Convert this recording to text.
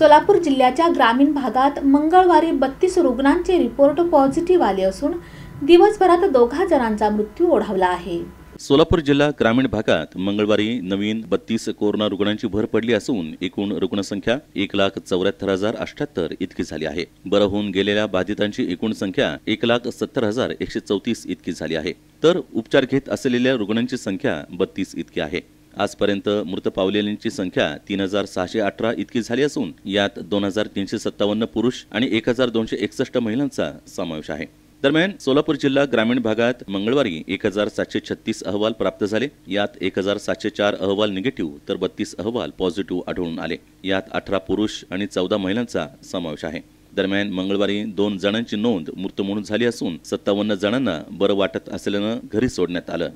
सोलापूर जिल्ह्याच्या ग्रामीण भागात मंगळवारी बत्तीस रुग्णांचे रिपोर्ट पॉझिटिव्ह आले असून दिवसभरात दोघा जणांचा मृत्यू ओढावला आहे सोलापूर जिल्हा ग्रामीण भागात मंगळवारी नवीन बत्तीस कोरोना रुग्णांची भर पडली असून एकूण रुग्णसंख्या एक लाख चौऱ्याहत्तर हजार अठ्याहत्तर इतकी झाली आहे बरं होऊन गेलेल्या बाधितांची एकूण संख्या एक लाख सत्तर हजार एकशे चौतीस इतकी झाली आहे तर उपचार घेत असलेल्या रुग्णांची संख्या बत्तीस इतकी आहे आजपर्यंत मृत पावलेल्यांची संख्या तीन हजार सहाशे अठरा इतकी झाली असून यात दोन हजार तीनशे सत्तावन्न पुरुष आणि एक हजार दोनशे एकसष्ट महिलांचा समावेश आहे दरम्यान सोलापूर जिल्हा ग्रामीण भागात मंगळवारी एक हजार सातशे छत्तीस अहवाल प्राप्त झाले यात एक हजार सातशे चार अहवाल निगेटिव्ह तर बत्तीस अहवाल पॉझिटिव्ह आढळून आले यात अठरा पुरुष आणि चौदा महिलांचा समावेश आहे दरम्यान मंगळवारी दोन जणांची नोंद मृत म्हणून झाली असून सत्तावन्न जणांना बरं वाटत असल्यानं घरी सोडण्यात आलं